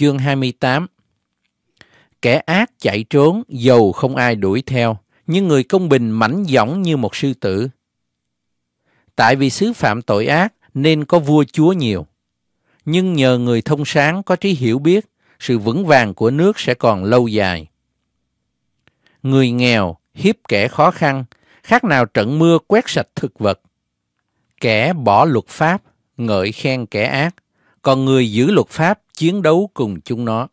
chương 28 Kẻ ác chạy trốn, dầu không ai đuổi theo, nhưng người công bình mảnh dõng như một sư tử. Tại vì xứ phạm tội ác nên có vua chúa nhiều. Nhưng nhờ người thông sáng có trí hiểu biết, sự vững vàng của nước sẽ còn lâu dài. Người nghèo hiếp kẻ khó khăn, khác nào trận mưa quét sạch thực vật. Kẻ bỏ luật pháp, ngợi khen kẻ ác còn người giữ luật pháp chiến đấu cùng chúng nó.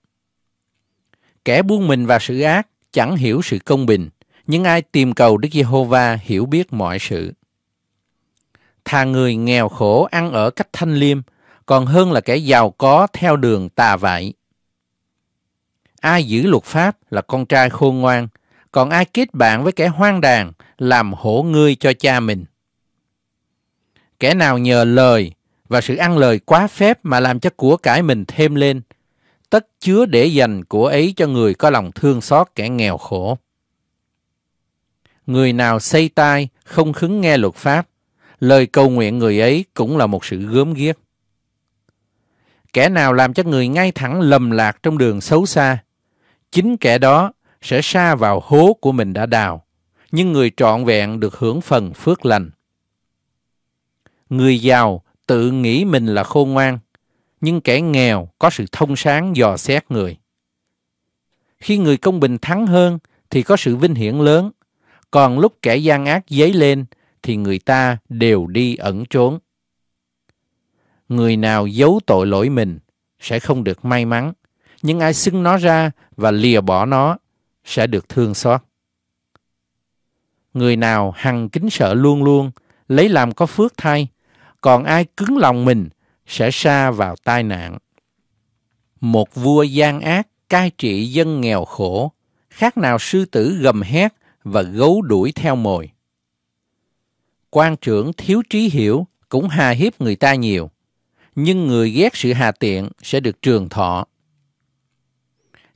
Kẻ buông mình vào sự ác chẳng hiểu sự công bình, nhưng ai tìm cầu Đức Giê-hô-va hiểu biết mọi sự. Thà người nghèo khổ ăn ở cách thanh liêm, còn hơn là kẻ giàu có theo đường tà vại. Ai giữ luật pháp là con trai khôn ngoan, còn ai kết bạn với kẻ hoang đàn làm hổ ngươi cho cha mình. Kẻ nào nhờ lời và sự ăn lời quá phép mà làm cho của cải mình thêm lên tất chứa để dành của ấy cho người có lòng thương xót kẻ nghèo khổ người nào xây tai không khứng nghe luật pháp lời cầu nguyện người ấy cũng là một sự gớm ghiếc kẻ nào làm cho người ngay thẳng lầm lạc trong đường xấu xa chính kẻ đó sẽ xa vào hố của mình đã đào nhưng người trọn vẹn được hưởng phần phước lành người giàu tự nghĩ mình là khôn ngoan, nhưng kẻ nghèo có sự thông sáng dò xét người. Khi người công bình thắng hơn thì có sự vinh hiển lớn, còn lúc kẻ gian ác dấy lên thì người ta đều đi ẩn trốn. Người nào giấu tội lỗi mình sẽ không được may mắn, nhưng ai xưng nó ra và lìa bỏ nó sẽ được thương xót. Người nào hằng kính sợ luôn luôn, lấy làm có phước thay, còn ai cứng lòng mình sẽ xa vào tai nạn. Một vua gian ác cai trị dân nghèo khổ, khác nào sư tử gầm hét và gấu đuổi theo mồi. Quan trưởng thiếu trí hiểu cũng hà hiếp người ta nhiều, nhưng người ghét sự hà tiện sẽ được trường thọ.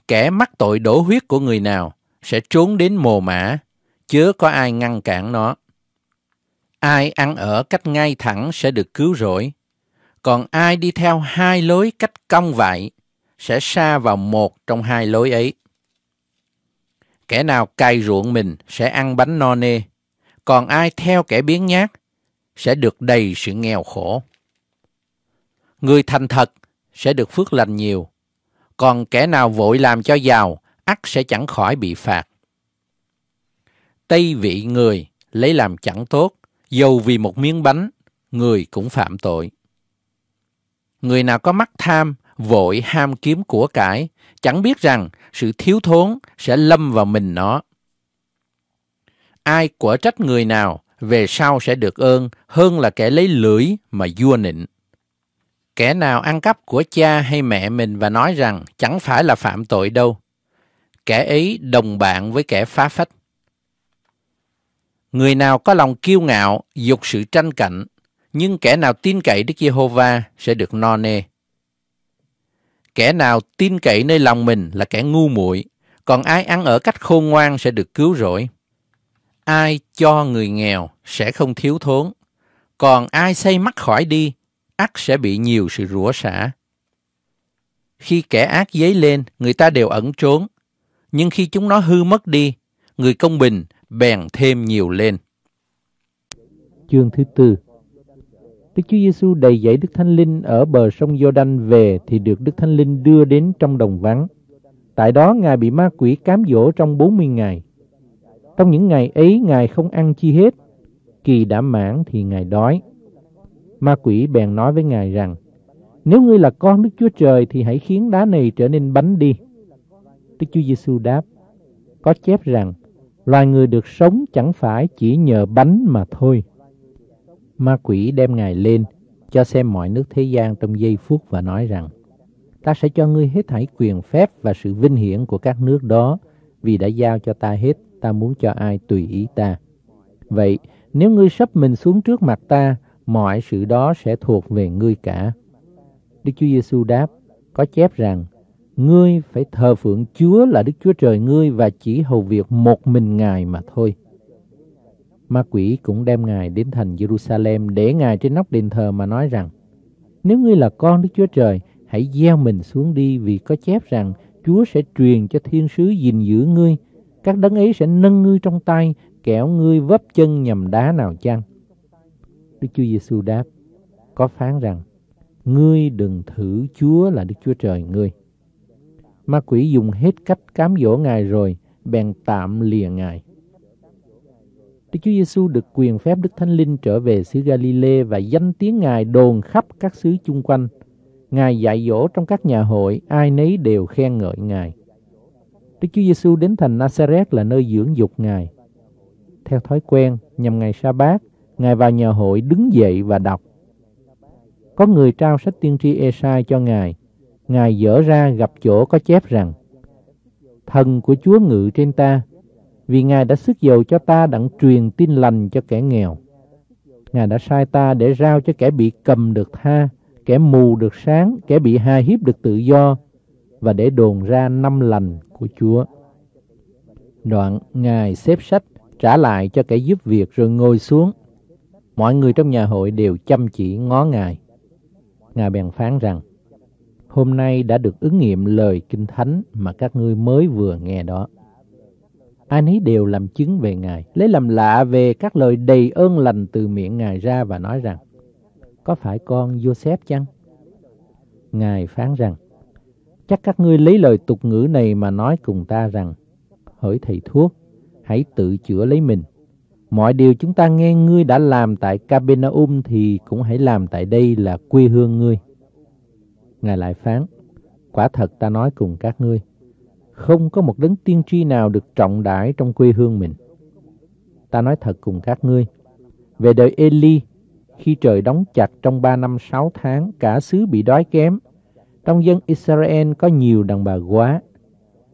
Kẻ mắc tội đổ huyết của người nào sẽ trốn đến mồ mã, chớ có ai ngăn cản nó. Ai ăn ở cách ngay thẳng sẽ được cứu rỗi, còn ai đi theo hai lối cách cong vậy sẽ xa vào một trong hai lối ấy. Kẻ nào cày ruộng mình sẽ ăn bánh no nê, còn ai theo kẻ biến nhát sẽ được đầy sự nghèo khổ. Người thành thật sẽ được phước lành nhiều, còn kẻ nào vội làm cho giàu ắt sẽ chẳng khỏi bị phạt. Tây vị người lấy làm chẳng tốt, dầu vì một miếng bánh, người cũng phạm tội. Người nào có mắt tham, vội ham kiếm của cải, chẳng biết rằng sự thiếu thốn sẽ lâm vào mình nó. Ai quả trách người nào, về sau sẽ được ơn hơn là kẻ lấy lưỡi mà vua nịnh. Kẻ nào ăn cắp của cha hay mẹ mình và nói rằng chẳng phải là phạm tội đâu. Kẻ ấy đồng bạn với kẻ phá phách. Người nào có lòng kiêu ngạo, dục sự tranh cạnh, nhưng kẻ nào tin cậy Đức Giê-hô-va sẽ được no nê. Kẻ nào tin cậy nơi lòng mình là kẻ ngu muội, còn ai ăn ở cách khôn ngoan sẽ được cứu rỗi. Ai cho người nghèo sẽ không thiếu thốn, còn ai xây mắt khỏi đi, ắt sẽ bị nhiều sự rủa xả. Khi kẻ ác dấy lên, người ta đều ẩn trốn, nhưng khi chúng nó hư mất đi, người công bình bèn thêm nhiều lên. Chương thứ tư Đức Chúa Giêsu đầy dẫy Đức Thánh Linh ở bờ sông Giô-đanh về thì được Đức Thánh Linh đưa đến trong đồng vắng. Tại đó Ngài bị ma quỷ cám dỗ trong 40 ngày. Trong những ngày ấy Ngài không ăn chi hết, kỳ đã mãn thì Ngài đói. Ma quỷ bèn nói với Ngài rằng, nếu ngươi là con Đức Chúa Trời thì hãy khiến đá này trở nên bánh đi. Đức Chúa Giêsu đáp, có chép rằng, Loài người được sống chẳng phải chỉ nhờ bánh mà thôi. Ma quỷ đem ngài lên, cho xem mọi nước thế gian trong giây phút và nói rằng, Ta sẽ cho ngươi hết thảy quyền phép và sự vinh hiển của các nước đó, vì đã giao cho ta hết, ta muốn cho ai tùy ý ta. Vậy, nếu ngươi sắp mình xuống trước mặt ta, mọi sự đó sẽ thuộc về ngươi cả. Đức Chúa Giêsu đáp, có chép rằng, Ngươi phải thờ phượng Chúa là Đức Chúa Trời ngươi và chỉ hầu việc một mình Ngài mà thôi. Ma quỷ cũng đem Ngài đến thành Jerusalem để Ngài trên nóc đền thờ mà nói rằng, Nếu ngươi là con Đức Chúa Trời, hãy gieo mình xuống đi vì có chép rằng Chúa sẽ truyền cho thiên sứ gìn giữ ngươi. Các đấng ấy sẽ nâng ngươi trong tay, kẻo ngươi vấp chân nhầm đá nào chăng. Đức Chúa Giêsu đáp, có phán rằng, ngươi đừng thử Chúa là Đức Chúa Trời ngươi. Ma quỷ dùng hết cách cám dỗ Ngài rồi, bèn tạm lìa Ngài. Đức Chúa Giêsu được quyền phép Đức Thánh Linh trở về xứ Galilee và danh tiếng Ngài đồn khắp các xứ chung quanh. Ngài dạy dỗ trong các nhà hội, ai nấy đều khen ngợi Ngài. Đức Chúa Giêsu đến thành Nazareth là nơi dưỡng dục Ngài. Theo thói quen, nhằm ngày sa bát, Ngài vào nhà hội đứng dậy và đọc. Có người trao sách tiên tri Esai cho Ngài, Ngài dở ra gặp chỗ có chép rằng, Thần của Chúa ngự trên ta, vì Ngài đã sức dầu cho ta đặng truyền tin lành cho kẻ nghèo. Ngài đã sai ta để rao cho kẻ bị cầm được tha, kẻ mù được sáng, kẻ bị hai hiếp được tự do, và để đồn ra năm lành của Chúa. Đoạn, Ngài xếp sách, trả lại cho kẻ giúp việc rồi ngồi xuống. Mọi người trong nhà hội đều chăm chỉ ngó Ngài. Ngài bèn phán rằng, hôm nay đã được ứng nghiệm lời Kinh Thánh mà các ngươi mới vừa nghe đó. Ai nấy đều làm chứng về Ngài, lấy làm lạ về các lời đầy ơn lành từ miệng Ngài ra và nói rằng, có phải con Joseph chăng? Ngài phán rằng, chắc các ngươi lấy lời tục ngữ này mà nói cùng ta rằng, hỡi thầy thuốc, hãy tự chữa lấy mình. Mọi điều chúng ta nghe ngươi đã làm tại Capernaum thì cũng hãy làm tại đây là quê hương ngươi. Ngài lại phán, quả thật ta nói cùng các ngươi, không có một đấng tiên tri nào được trọng đãi trong quê hương mình. Ta nói thật cùng các ngươi, về đời Eli, khi trời đóng chặt trong ba năm sáu tháng, cả xứ bị đói kém, trong dân Israel có nhiều đàn bà quá.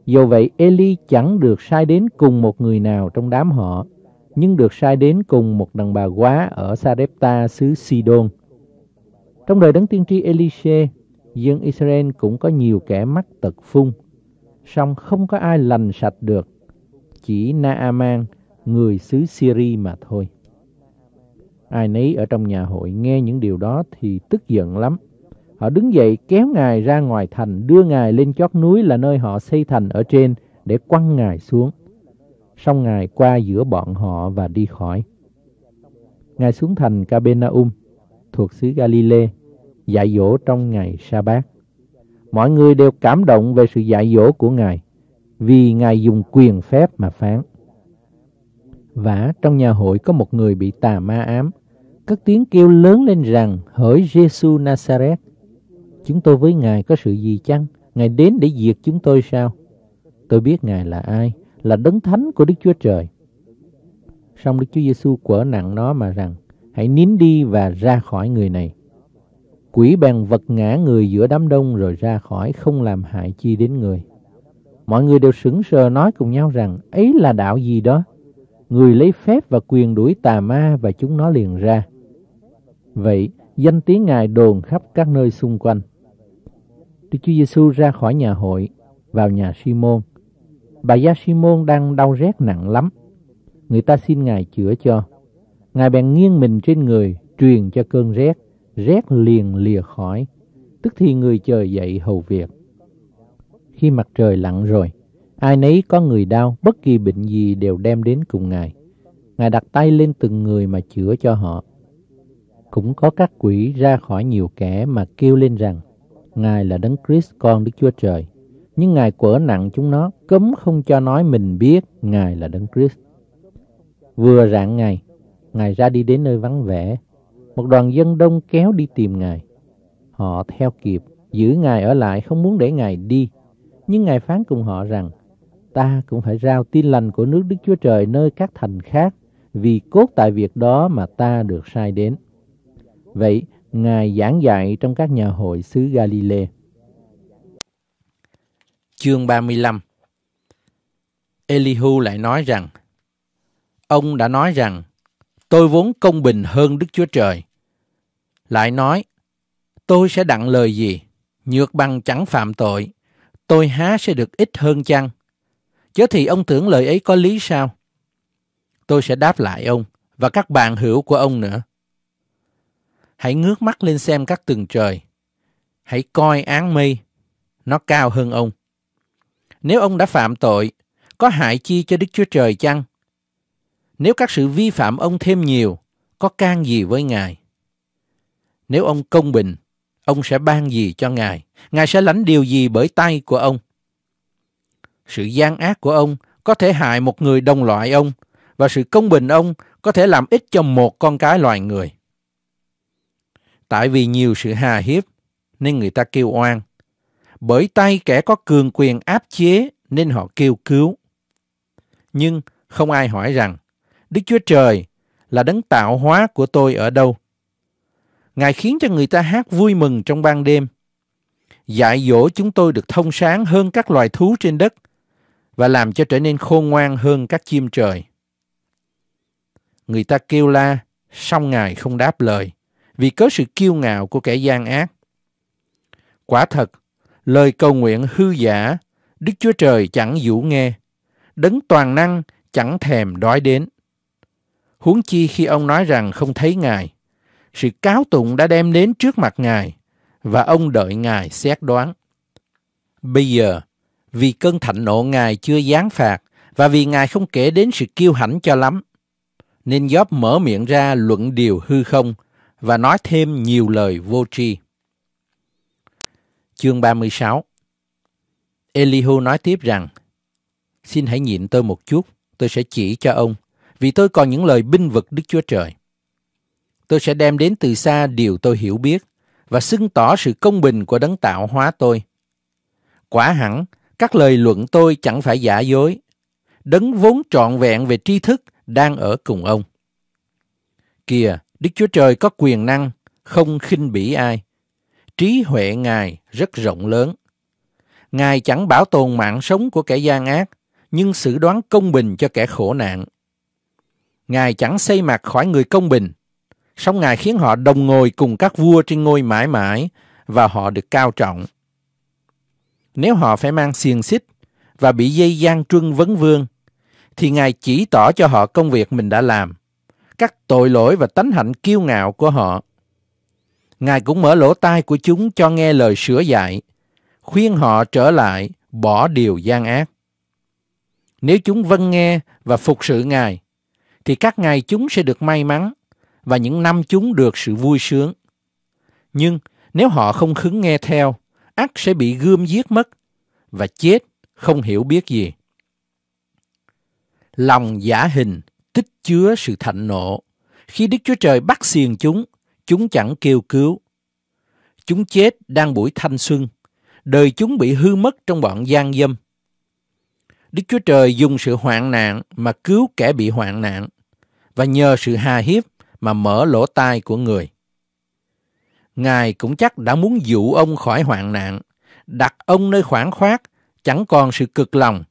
Dù vậy, Eli chẳng được sai đến cùng một người nào trong đám họ, nhưng được sai đến cùng một đàn bà quá ở Sarepta xứ Sidon. Trong đời đấng tiên tri Elise, dân Israel cũng có nhiều kẻ mắc tật phung, song không có ai lành sạch được, chỉ Naaman, người xứ Syria mà thôi. Ai nấy ở trong nhà hội nghe những điều đó thì tức giận lắm. Họ đứng dậy kéo Ngài ra ngoài thành, đưa Ngài lên chót núi là nơi họ xây thành ở trên để quăng Ngài xuống. Xong Ngài qua giữa bọn họ và đi khỏi. Ngài xuống thành Capernaum thuộc xứ Galilee dạy dỗ trong ngày sa bát mọi người đều cảm động về sự dạy dỗ của ngài vì ngài dùng quyền phép mà phán vả trong nhà hội có một người bị tà ma ám cất tiếng kêu lớn lên rằng hỡi Giêsu Nazareth chúng tôi với ngài có sự gì chăng ngài đến để diệt chúng tôi sao tôi biết ngài là ai là đấng thánh của Đức Chúa Trời song Đức Chúa Giêsu quở nặng nó mà rằng hãy nín đi và ra khỏi người này Quỷ bèn vật ngã người giữa đám đông rồi ra khỏi không làm hại chi đến người. Mọi người đều sững sờ nói cùng nhau rằng ấy là đạo gì đó. Người lấy phép và quyền đuổi tà ma và chúng nó liền ra. Vậy, danh tiếng Ngài đồn khắp các nơi xung quanh. Đức Chúa Giêsu ra khỏi nhà hội, vào nhà Simon. Bà gia Simon đang đau rét nặng lắm. Người ta xin Ngài chữa cho. Ngài bèn nghiêng mình trên người, truyền cho cơn rét rét liền lìa khỏi, tức thì người chờ dậy hầu việc. Khi mặt trời lặn rồi, ai nấy có người đau, bất kỳ bệnh gì đều đem đến cùng Ngài. Ngài đặt tay lên từng người mà chữa cho họ. Cũng có các quỷ ra khỏi nhiều kẻ mà kêu lên rằng, Ngài là Đấng Christ con Đức Chúa Trời. Nhưng Ngài quở nặng chúng nó, cấm không cho nói mình biết Ngài là Đấng Christ. Vừa rạng ngày, Ngài ra đi đến nơi vắng vẻ, một đoàn dân đông kéo đi tìm Ngài. Họ theo kịp, giữ Ngài ở lại không muốn để Ngài đi. Nhưng Ngài phán cùng họ rằng, ta cũng phải rao tin lành của nước Đức Chúa Trời nơi các thành khác, vì cốt tại việc đó mà ta được sai đến. Vậy, Ngài giảng dạy trong các nhà hội xứ Galilee. Chương 35 Elihu lại nói rằng, Ông đã nói rằng, tôi vốn công bình hơn Đức Chúa Trời, lại nói, tôi sẽ đặng lời gì, nhược bằng chẳng phạm tội, tôi há sẽ được ít hơn chăng? Chớ thì ông tưởng lời ấy có lý sao? Tôi sẽ đáp lại ông và các bạn hữu của ông nữa. Hãy ngước mắt lên xem các tầng trời. Hãy coi án mây, nó cao hơn ông. Nếu ông đã phạm tội, có hại chi cho Đức Chúa Trời chăng? Nếu các sự vi phạm ông thêm nhiều, có can gì với Ngài? nếu ông công bình, ông sẽ ban gì cho Ngài? Ngài sẽ lãnh điều gì bởi tay của ông? Sự gian ác của ông có thể hại một người đồng loại ông và sự công bình ông có thể làm ích cho một con cái loài người. Tại vì nhiều sự hà hiếp nên người ta kêu oan. Bởi tay kẻ có cường quyền áp chế nên họ kêu cứu. Nhưng không ai hỏi rằng Đức Chúa Trời là đấng tạo hóa của tôi ở đâu? Ngài khiến cho người ta hát vui mừng trong ban đêm. Dạy dỗ chúng tôi được thông sáng hơn các loài thú trên đất và làm cho trở nên khôn ngoan hơn các chim trời. Người ta kêu la, song Ngài không đáp lời vì có sự kiêu ngạo của kẻ gian ác. Quả thật, lời cầu nguyện hư giả, Đức Chúa Trời chẳng dũ nghe, đấng toàn năng chẳng thèm đói đến. Huống chi khi ông nói rằng không thấy Ngài, sự cáo tụng đã đem đến trước mặt Ngài và ông đợi Ngài xét đoán. Bây giờ, vì cơn thạnh nộ Ngài chưa giáng phạt và vì Ngài không kể đến sự kiêu hãnh cho lắm, nên Gióp mở miệng ra luận điều hư không và nói thêm nhiều lời vô tri. Chương 36 Elihu nói tiếp rằng, Xin hãy nhịn tôi một chút, tôi sẽ chỉ cho ông, vì tôi còn những lời binh vực Đức Chúa Trời tôi sẽ đem đến từ xa điều tôi hiểu biết và xưng tỏ sự công bình của đấng tạo hóa tôi. Quả hẳn, các lời luận tôi chẳng phải giả dối. Đấng vốn trọn vẹn về tri thức đang ở cùng ông. Kìa, Đức Chúa Trời có quyền năng, không khinh bỉ ai. Trí huệ Ngài rất rộng lớn. Ngài chẳng bảo tồn mạng sống của kẻ gian ác, nhưng xử đoán công bình cho kẻ khổ nạn. Ngài chẳng xây mặt khỏi người công bình, song Ngài khiến họ đồng ngồi cùng các vua trên ngôi mãi mãi và họ được cao trọng. Nếu họ phải mang xiềng xích và bị dây gian truân vấn vương, thì Ngài chỉ tỏ cho họ công việc mình đã làm, các tội lỗi và tánh hạnh kiêu ngạo của họ. Ngài cũng mở lỗ tai của chúng cho nghe lời sửa dạy, khuyên họ trở lại, bỏ điều gian ác. Nếu chúng vâng nghe và phục sự Ngài, thì các ngài chúng sẽ được may mắn và những năm chúng được sự vui sướng. Nhưng nếu họ không khứng nghe theo, ắt sẽ bị gươm giết mất và chết không hiểu biết gì. Lòng giả hình tích chứa sự thạnh nộ. Khi Đức Chúa Trời bắt xiềng chúng, chúng chẳng kêu cứu. Chúng chết đang buổi thanh xuân, đời chúng bị hư mất trong bọn gian dâm. Đức Chúa Trời dùng sự hoạn nạn mà cứu kẻ bị hoạn nạn, và nhờ sự hà hiếp mà mở lỗ tai của người. Ngài cũng chắc đã muốn dụ ông khỏi hoạn nạn, đặt ông nơi khoảng khoát, chẳng còn sự cực lòng.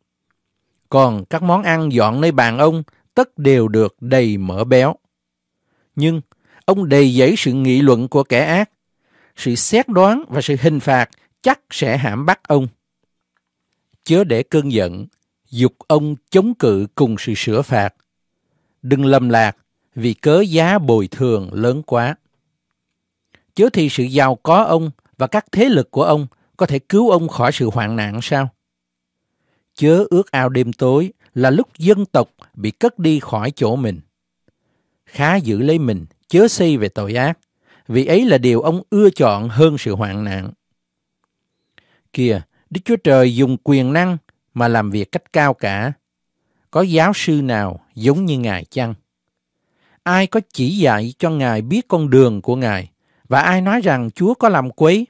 Còn các món ăn dọn nơi bàn ông, tất đều được đầy mỡ béo. Nhưng, ông đầy dẫy sự nghị luận của kẻ ác, sự xét đoán và sự hình phạt chắc sẽ hãm bắt ông. Chớ để cơn giận, dục ông chống cự cùng sự sửa phạt. Đừng lầm lạc, vì cớ giá bồi thường lớn quá. Chớ thì sự giàu có ông và các thế lực của ông có thể cứu ông khỏi sự hoạn nạn sao? Chớ ước ao đêm tối là lúc dân tộc bị cất đi khỏi chỗ mình. Khá giữ lấy mình, chớ xây về tội ác, vì ấy là điều ông ưa chọn hơn sự hoạn nạn. Kìa, Đức Chúa Trời dùng quyền năng mà làm việc cách cao cả. Có giáo sư nào giống như Ngài chăng? ai có chỉ dạy cho Ngài biết con đường của Ngài và ai nói rằng Chúa có làm quấy.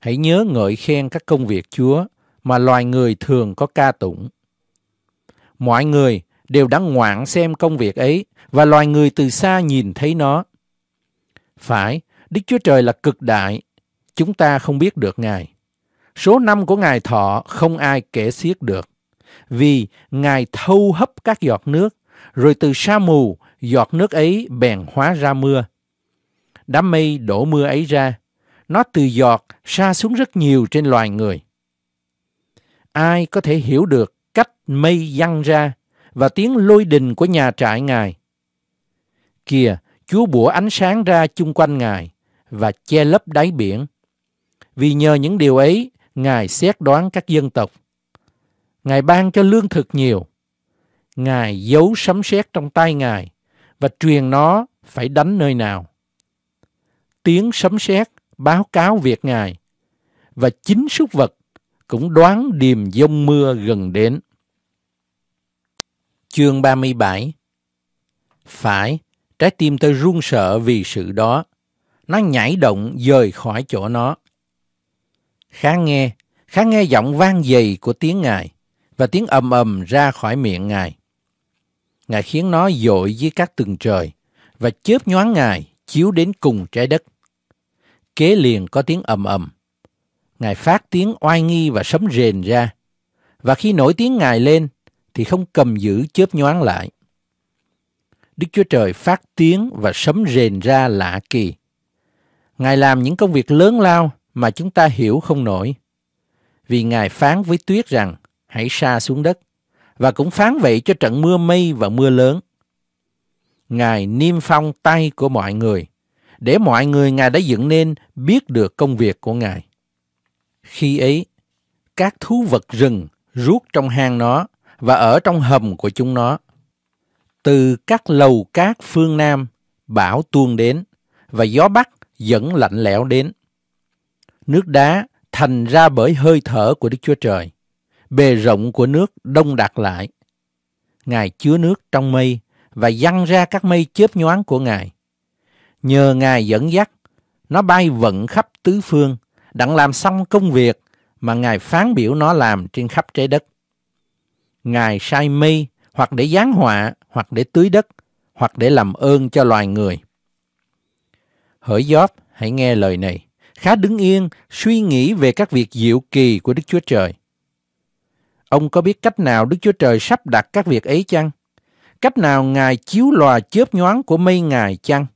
Hãy nhớ ngợi khen các công việc Chúa mà loài người thường có ca tụng. Mọi người đều đã ngoạn xem công việc ấy và loài người từ xa nhìn thấy nó. Phải, Đức Chúa Trời là cực đại, chúng ta không biết được Ngài. Số năm của Ngài thọ không ai kể xiết được, vì Ngài thâu hấp các giọt nước, rồi từ sa mù giọt nước ấy bèn hóa ra mưa. Đám mây đổ mưa ấy ra, nó từ giọt xa xuống rất nhiều trên loài người. Ai có thể hiểu được cách mây văng ra và tiếng lôi đình của nhà trại Ngài? Kìa, Chúa bủa ánh sáng ra chung quanh Ngài và che lấp đáy biển. Vì nhờ những điều ấy, Ngài xét đoán các dân tộc. Ngài ban cho lương thực nhiều. Ngài giấu sấm sét trong tay Ngài và truyền nó phải đánh nơi nào. Tiếng sấm sét báo cáo việc Ngài và chính súc vật cũng đoán điềm dông mưa gần đến. Chương 37 Phải, trái tim tôi run sợ vì sự đó. Nó nhảy động rời khỏi chỗ nó. Khá nghe, khá nghe giọng vang dày của tiếng Ngài và tiếng ầm ầm ra khỏi miệng Ngài. Ngài khiến nó dội dưới các tầng trời và chớp nhoáng Ngài chiếu đến cùng trái đất. Kế liền có tiếng ầm ầm. Ngài phát tiếng oai nghi và sấm rền ra. Và khi nổi tiếng Ngài lên thì không cầm giữ chớp nhoáng lại. Đức Chúa Trời phát tiếng và sấm rền ra lạ kỳ. Ngài làm những công việc lớn lao mà chúng ta hiểu không nổi. Vì Ngài phán với tuyết rằng, hãy sa xuống đất và cũng phán vậy cho trận mưa mây và mưa lớn. Ngài niêm phong tay của mọi người, để mọi người Ngài đã dựng nên biết được công việc của Ngài. Khi ấy, các thú vật rừng rút trong hang nó và ở trong hầm của chúng nó. Từ các lầu cát phương Nam, bão tuôn đến, và gió Bắc dẫn lạnh lẽo đến. Nước đá thành ra bởi hơi thở của Đức Chúa Trời bề rộng của nước đông đặc lại. Ngài chứa nước trong mây và dăng ra các mây chớp nhoáng của Ngài. Nhờ Ngài dẫn dắt, nó bay vận khắp tứ phương, đặng làm xong công việc mà Ngài phán biểu nó làm trên khắp trái đất. Ngài sai mây hoặc để giáng họa, hoặc để tưới đất, hoặc để làm ơn cho loài người. Hỡi Gióp, hãy nghe lời này. Khá đứng yên, suy nghĩ về các việc diệu kỳ của Đức Chúa Trời – Ông có biết cách nào Đức Chúa Trời sắp đặt các việc ấy chăng? Cách nào Ngài chiếu lòa chớp nhoáng của mây Ngài chăng?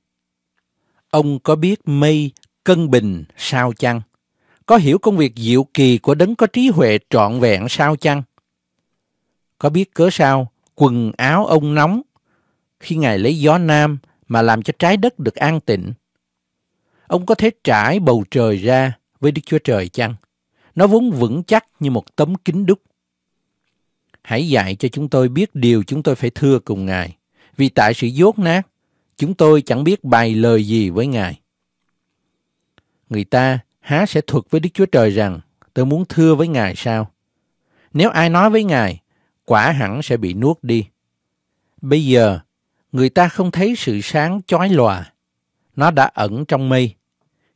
Ông có biết mây cân bình sao chăng? Có hiểu công việc diệu kỳ của đấng có trí huệ trọn vẹn sao chăng? Có biết cớ sao quần áo ông nóng khi Ngài lấy gió nam mà làm cho trái đất được an tịnh? Ông có thể trải bầu trời ra với Đức Chúa Trời chăng? Nó vốn vững chắc như một tấm kính đúc Hãy dạy cho chúng tôi biết điều chúng tôi phải thưa cùng Ngài, vì tại sự dốt nát, chúng tôi chẳng biết bày lời gì với Ngài. Người ta há sẽ thuật với Đức Chúa Trời rằng, tôi muốn thưa với Ngài sao? Nếu ai nói với Ngài, quả hẳn sẽ bị nuốt đi. Bây giờ, người ta không thấy sự sáng chói lòa. Nó đã ẩn trong mây.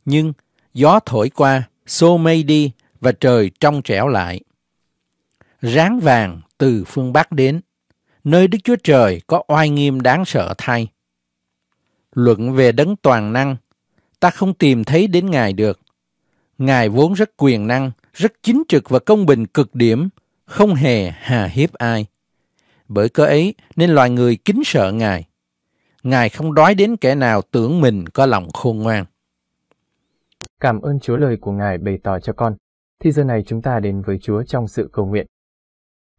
Nhưng gió thổi qua, xô mây đi và trời trong trẻo lại. Ráng vàng từ phương Bắc đến, nơi Đức Chúa Trời có oai nghiêm đáng sợ thay. Luận về đấng toàn năng, ta không tìm thấy đến Ngài được. Ngài vốn rất quyền năng, rất chính trực và công bình cực điểm, không hề hà hiếp ai. Bởi cơ ấy nên loài người kính sợ Ngài. Ngài không đói đến kẻ nào tưởng mình có lòng khôn ngoan. Cảm ơn Chúa lời của Ngài bày tỏ cho con. Thì giờ này chúng ta đến với Chúa trong sự cầu nguyện.